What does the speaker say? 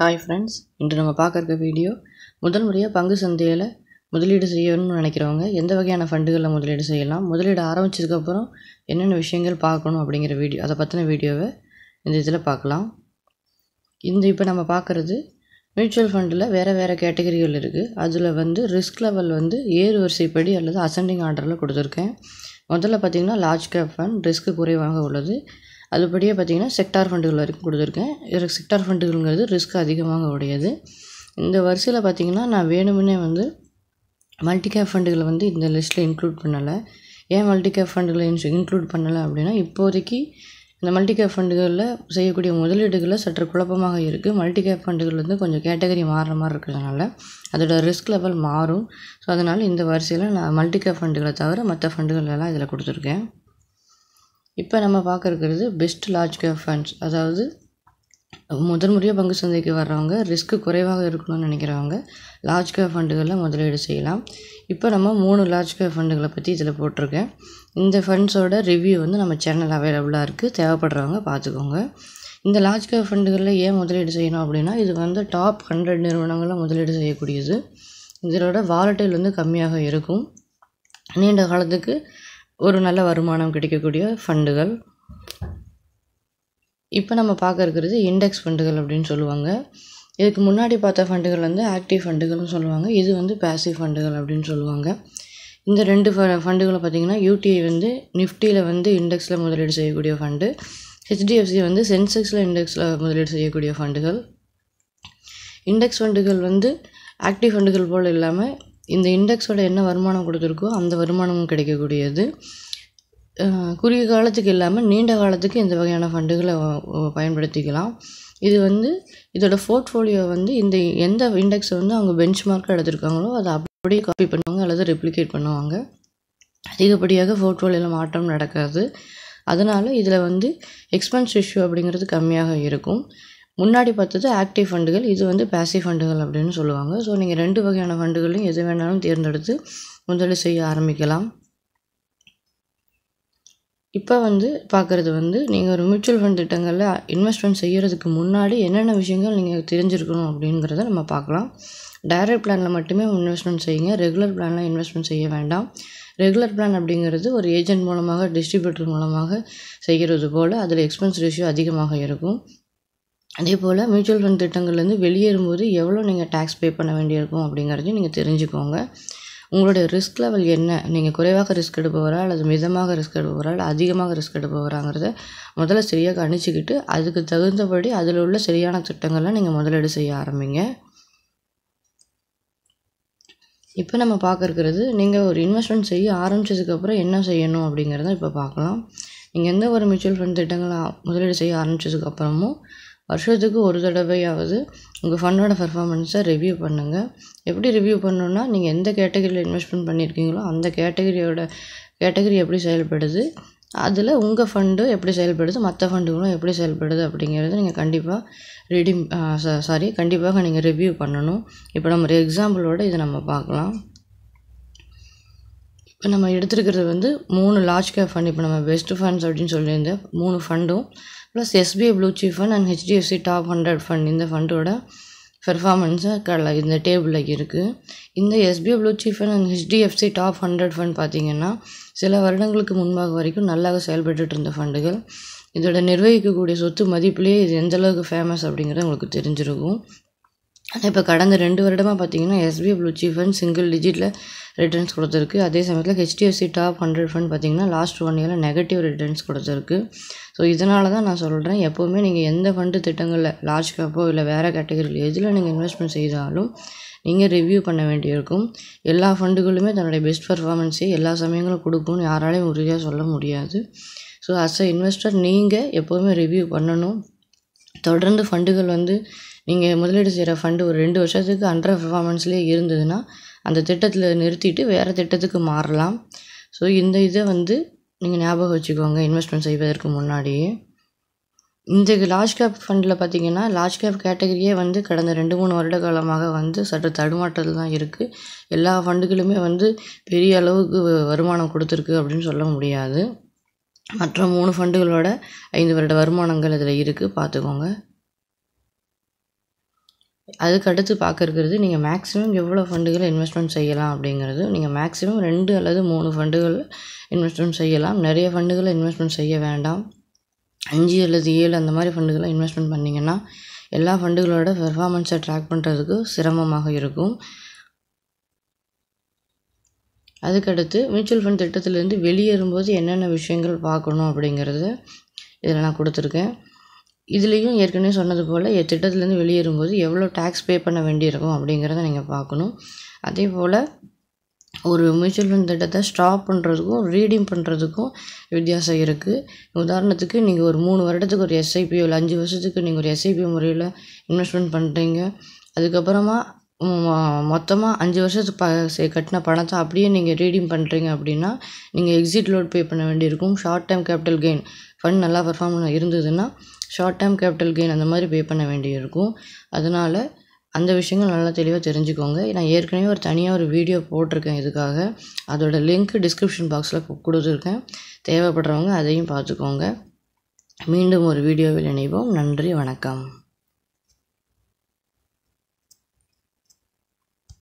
hi friends இன்று நம்ம பார்க்குறக்க video முதல் முறையாக பங்கு சந்தையில் முதலீடு செய்யணும்னு நினைக்கிறவங்க எந்த வகையான ஃபண்டுகளில் முதலீடு செய்யலாம் முதலீடு ஆரம்பித்ததுக்கப்புறம் என்னென்ன விஷயங்கள் பார்க்கணும் அப்படிங்கிற வீடியோ அதை பற்றின வீடியோவை இந்த இதில் பார்க்கலாம் இந்த இப்போ நம்ம பார்க்குறது மியூச்சுவல் ஃபண்டில் வேறு வேறு கேட்டகரிகள் இருக்குது அதில் வந்து ரிஸ்க் லெவல் வந்து ஏறு வரிசைப்படி அல்லது அசண்டிங் ஆர்டரில் கொடுத்துருக்கேன் முதல்ல பார்த்திங்கன்னா லார்ஜ் கேப் ஃபண்ட் ரிஸ்க்கு குறைவாக உள்ளது அதுபடியே பார்த்திங்கன்னா செக்டார் ஃபண்டுகள் வரைக்கும் கொடுத்துருக்கேன் இதில் செக்டார் ஃபண்டுகள்ங்கிறது ரிஸ்க் அதிகமாக உடையது இந்த வரிசையில் பார்த்திங்கன்னா நான் வேணுமுன்னே வந்து மல்டி கேப் ஃபண்டுகளை வந்து இந்த லிஸ்ட்டில் இன்க்ளூட் பண்ணலை ஏன் மல்டி கேப் ஃபண்டுகளை இன்க்ளூட் பண்ணலை அப்படின்னா இப்போதைக்கு இந்த மல்டி கேப் ஃபண்டுகளில் செய்யக்கூடிய முதலீடுகளில் சற்று குழப்பமாக இருக்குது மல்டி கேப் ஃபண்டுகள் வந்து கொஞ்சம் கேட்டகரி மாறுற மாதிரி இருக்கிறதுனால அதோட ரிஸ்க் லெவல் மாறும் ஸோ அதனால் இந்த வரிசையில் நான் மல்டி கேப் ஃபண்டுகளை தவிர மற்ற ஃபண்டுகள் எல்லாம் இதில் கொடுத்துருக்கேன் இப்போ நம்ம பார்க்குறது பெஸ்ட் லார்ஜ் கேப் ஃபண்ட்ஸ் அதாவது முதல் முறையாக பங்கு சந்தைக்கு வர்றவங்க ரிஸ்க்கு குறைவாக இருக்கணும்னு நினைக்கிறவங்க லார்ஜ் கேப் ஃபண்டுகளில் முதலீடு செய்யலாம் இப்போ நம்ம மூணு லார்ஜ் கேப் ஃபண்டுகளை பற்றி இதில் போட்டிருக்கேன் இந்த ஃபண்ட்ஸோட ரிவ்யூ வந்து நம்ம சேனல் அவைலபிளாக இருக்குது தேவைப்படுறவங்க பார்த்துக்கோங்க இந்த லார்ஜ் கேப் ஃபண்டுகளில் ஏன் முதலீடு செய்யணும் அப்படின்னா இது வந்து டாப் ஹண்ட்ரட் நிறுவனங்களில் முதலீடு செய்யக்கூடியது இதனோட வாலட்டில் வந்து கம்மியாக இருக்கும் நீண்ட காலத்துக்கு ஒரு நல்ல வருமானம் கிடைக்கக்கூடிய ஃபண்டுகள் இப்போ நம்ம பார்க்க இருக்கிறது இண்டெக்ஸ் ஃபண்டுகள் அப்படின்னு சொல்லுவாங்க இதுக்கு முன்னாடி பார்த்த ஃபண்டுகள் வந்து ஆக்டிவ் ஃபண்டுகள்னு சொல்லுவாங்க இது வந்து பேசிவ் ஃபண்டுகள் அப்படின்னு சொல்லுவாங்க இந்த ரெண்டு ஃபண்டுகளை பார்த்திங்கன்னா யூடிஐ வந்து நிஃப்டியில் வந்து இண்டெக்ஸில் முதலீடு செய்யக்கூடிய ஃபண்டு ஹெச்டிஎஃப்சி வந்து சென்செக்ஸில் இண்டெக்ஸில் முதலீடு செய்யக்கூடிய ஃபண்டுகள் இண்டெக்ஸ் ஃபண்டுகள் வந்து ஆக்டிவ் ஃபண்டுகள் போல் இல்லாமல் இந்த இண்டெக்ஸோட என்ன வருமானம் கொடுத்துருக்கோ அந்த வருமானமும் கிடைக்கக்கூடியது குறுகிய காலத்துக்கு இல்லாமல் நீண்ட காலத்துக்கு இந்த வகையான ஃபண்டுகளை பயன்படுத்திக்கலாம் இது வந்து இதோட போர்ட்ஃபோலியோ வந்து இந்த எந்த இண்டெக்ஸை வந்து அவங்க பெஞ்ச் மார்க்காக எடுத்திருக்காங்களோ அதை அப்படியே காப்பி பண்ணுவாங்க அல்லது ரெப்ளிகேட் பண்ணுவாங்க அதிகப்படியாக போர்ட்ஃபோலியோவில் மாற்றம் நடக்காது அதனால் இதில் வந்து எக்ஸ்பென்ஸ் இஷ்யூ அப்படிங்கிறது கம்மியாக இருக்கும் முன்னாடி பார்த்தது ஆக்டிவ் ஃபண்டுகள் இது வந்து பேசிவ் ஃபண்டுகள் அப்படின்னு சொல்லுவாங்க ஸோ நீங்கள் ரெண்டு வகையான ஃபண்டுகளையும் எது வேணாலும் தேர்ந்தெடுத்து முதலீடு செய்ய ஆரம்பிக்கலாம் இப்போ வந்து பார்க்குறது வந்து நீங்கள் ஒரு மியூச்சுவல் ஃபண்ட் திட்டங்களில் இன்வெஸ்ட்மெண்ட் செய்கிறதுக்கு முன்னாடி என்னென்ன விஷயங்கள் நீங்கள் தெரிஞ்சிருக்கணும் அப்படிங்கிறத நம்ம பார்க்கலாம் டைரக்ட் பிளானில் மட்டுமே இன்வெஸ்ட்மெண்ட் செய்யுங்க ரெகுலர் பிளானில் இன்வெஸ்ட்மெண்ட் செய்ய வேண்டாம் ரெகுலர் பிளான் அப்படிங்கிறது ஒரு ஏஜென்ட் மூலமாக டிஸ்ட்ரிபியூட்டர் மூலமாக செய்கிறது போல் அதில் எக்ஸ்பென்ஸ் ரேஷியோ அதிகமாக இருக்கும் அதே போல் மியூச்சுவல் ஃபண்ட் திட்டங்கள்லேருந்து வெளியேறும்போது எவ்வளோ நீங்கள் டேக்ஸ் பே பண்ண வேண்டியிருக்கும் அப்படிங்கிறதையும் நீங்கள் தெரிஞ்சுக்கோங்க உங்களுடைய ரிஸ்க் லெவல் என்ன நீங்கள் குறைவாக ரிஸ்க் எடுப்பவரா அல்லது மிதமாக ரிஸ்க் எடுப்பவரா இல்லை அதிகமாக ரிஸ்க் எடுப்பவராங்கிறத முதல்ல சரியாக கணிச்சிக்கிட்டு அதுக்கு தகுந்தபடி அதில் உள்ள சரியான திட்டங்கள்லாம் நீங்கள் முதலீடு செய்ய ஆரம்பிங்க இப்போ நம்ம பார்க்குறது நீங்கள் ஒரு இன்வெஸ்ட்மெண்ட் செய்ய ஆரம்பித்ததுக்கப்புறம் என்ன செய்யணும் அப்படிங்கிறத இப்போ பார்க்கலாம் நீங்கள் எந்த ஒரு மியூச்சுவல் ஃபண்ட் திட்டங்களை முதலீடு செய்ய ஆரம்பித்ததுக்கப்புறமும் வருஷத்துக்கு ஒரு தடவையாவது உங்கள் ஃபண்டோட பர்ஃபார்மன்ஸை ரிவ்யூ பண்ணுங்கள் எப்படி ரிவ்யூ பண்ணணுன்னா நீங்கள் எந்த கேட்டகரியில் இன்வெஸ்ட்மெண்ட் பண்ணியிருக்கீங்களோ அந்த கேட்டகரியோட கேட்டகரி எப்படி செயல்படுது அதில் உங்கள் ஃபண்டு எப்படி செயல்படுது மற்ற ஃபண்டுகளும் எப்படி செயல்படுது அப்படிங்கிறது நீங்கள் கண்டிப்பாக ரெடி சாரி கண்டிப்பாக நீங்கள் ரிவ்யூ பண்ணணும் இப்போ நம்ம ஒரு எக்ஸாம்பிளோட இதை நம்ம பார்க்கலாம் இப்போ நம்ம எடுத்துருக்கிறது வந்து மூணு லார்ஜ் கேப் ஃபண்ட் இப்போ நம்ம பெஸ்ட் ஃபண்ட்ஸ் அப்படின்னு சொல்லியிருந்தேன் மூணு ஃபண்டும் plus SBI blue chip fund and HDFC top hundred fund இந்த ஃபண்டோட பெர்ஃபார்மன்ஸை கடல இந்த டேபிளில் இருக்குது இந்த SBI blue chip fund and HDFC top hundred fund பார்த்திங்கன்னா சில வருடங்களுக்கு முன்பாக வரைக்கும் நல்லாக செயல்பட்டு இருந்த ஃபண்டுகள் இதோட நிர்வகிக்கக்கூடிய சொத்து மதிப்புலேயே இது எந்தளவுக்கு ஃபேமஸ் அப்படிங்கிறது உங்களுக்கு தெரிஞ்சிருக்கும் ஆனால் இப்போ கடந்த ரெண்டு வருடமாக பார்த்தீங்கன்னா SBI blue chip fund single டிஜிட்டில் ரிட்டர்ன்ஸ் கொடுத்துருக்கு அதே சமயத்தில் ஹெச்டிஎஃப்சி டாப் ஹண்ட்ரட் ஃபண்ட் பார்த்தீங்கன்னா லாஸ்ட் ஒன் இயரில் நெகட்டிவ் ரிட்டர்ன்ஸ் கொடுத்துருக்கு ஸோ இதனால தான் நான் சொல்கிறேன் எப்போவுமே நீங்கள் எந்த ஃபண்டு திட்டங்களில் லார்ஜ் கேப்போ இல்லை வேறு கேட்டகரியில் எதில் நீங்கள் இன்வெஸ்ட்மெண்ட் செய்தாலும் நீங்கள் ரிவ்யூ பண்ண வேண்டியிருக்கும் எல்லா ஃபண்டுகளுமே தன்னுடைய பெஸ்ட் பர்ஃபார்மன்ஸே எல்லா சமயங்களும் கொடுக்கும்னு யாராலையும் உறுதியாக சொல்ல முடியாது ஸோ அஸ் அ இன்வெஸ்டர் நீங்கள் எப்போவுமே ரிவ்யூ பண்ணணும் தொடர்ந்து ஃபண்டுகள் வந்து நீங்கள் முதலீடு செய்கிற ஃபண்டு ஒரு ரெண்டு வருஷத்துக்கு அண்டர் பெர்ஃபார்மன்ஸ்லேயே இருந்ததுன்னா அந்த திட்டத்தில் நிறுத்திட்டு வேறு திட்டத்துக்கு மாறலாம் ஸோ இந்த இதை வந்து நீங்கள் ஞாபகம் வச்சுக்கோங்க இன்வெஸ்ட்மெண்ட் செய்வதற்கு முன்னாடியே இந்த லார்ஜ் கேப் ஃபண்டில் பார்த்தீங்கன்னா லார்ஜ் கேப் கேட்டகரியே வந்து கடந்த ரெண்டு மூணு வருட காலமாக வந்து சற்று தடுமாற்றத்தில் தான் இருக்குது எல்லா ஃபண்டுகளுமே வந்து பெரிய அளவுக்கு வருமானம் கொடுத்துருக்கு அப்படின்னு சொல்ல முடியாது மற்ற மூணு ஃபண்டுகளோட ஐந்து வருட வருமானங்கள் இதில் இருக்குது பார்த்துக்கோங்க அதுக்கடுத்து பார்க்க நீங்கள் மேக்ஸிமம் எவ்வளோ ஃபண்டுகளை இன்வெஸ்ட்மெண்ட் செய்யலாம் அப்படிங்கிறது நீங்கள் மேக்ஸிமம் ரெண்டு அல்லது மூணு ஃபண்டுகள் இன்வெஸ்ட்மெண்ட் செய்யலாம் நிறைய ஃபண்டுகளை இன்வெஸ்ட்மெண்ட் செய்ய வேண்டாம் அஞ்சு அல்லது ஏழு அந்த மாதிரி ஃபண்டுகளை இன்வெஸ்ட்மெண்ட் பண்ணிங்கன்னா எல்லா ஃபண்டுகளோட பெர்ஃபார்மன்ஸை ட்ராக் பண்ணுறதுக்கு சிரமமாக இருக்கும் அதுக்கடுத்து மியூச்சுவல் ஃபண்ட் திட்டத்திலேருந்து வெளியேறும்போது என்னென்ன விஷயங்கள் பார்க்கணும் அப்படிங்கிறது இதில் நான் கொடுத்துருக்கேன் இதுலேயும் ஏற்கனவே சொன்னது போல் திட்டத்துலேருந்து வெளியேறும்போது எவ்வளோ டேக்ஸ் பே பண்ண வேண்டியிருக்கும் அப்படிங்கிறத நீங்கள் பார்க்கணும் அதே போல் ஒரு மியூச்சுவல் ஃபண்ட் திட்டத்தை ஸ்டாப் பண்ணுறதுக்கும் ரீடீம் பண்ணுறதுக்கும் வித்தியாசம் இருக்குது உதாரணத்துக்கு நீங்கள் ஒரு மூணு வருடத்துக்கு ஒரு எஸ்ஐபி இல்லை அஞ்சு வருஷத்துக்கு நீங்கள் ஒரு எஸ்ஐபி முறையில் இன்வெஸ்ட்மெண்ட் பண்ணுறீங்க அதுக்கப்புறமா மொத்தமாக அஞ்சு வருஷத்துக்கு ப சே கட்டின பணத்தை அப்படியே நீங்கள் ரீடீம் பண்ணுறீங்க அப்படின்னா நீங்கள் எக்ஸிட் லோட் பே பண்ண வேண்டியிருக்கும் short term capital gain fund நல்லா பர்ஃபார்ம் இருந்ததுன்னா ஷார்ட் டேர்ம் கேபிட்டல் கெயின் அந்த மாதிரி பே பண்ண வேண்டியிருக்கும் அதனால் அந்த விஷயங்கள் நல்லா தெளிவாக தெரிஞ்சுக்கோங்க நான் ஏற்கனவே ஒரு தனியாக ஒரு வீடியோ போட்டிருக்கேன் இதுக்காக அதோடய லிங்க் டிஸ்கிரிப்ஷன் பாக்ஸில் கொடுத்துருக்கேன் தேவைப்படுறவங்க அதையும் பார்த்துக்கோங்க மீண்டும் ஒரு வீடியோவில் இணைவோம் நன்றி வணக்கம்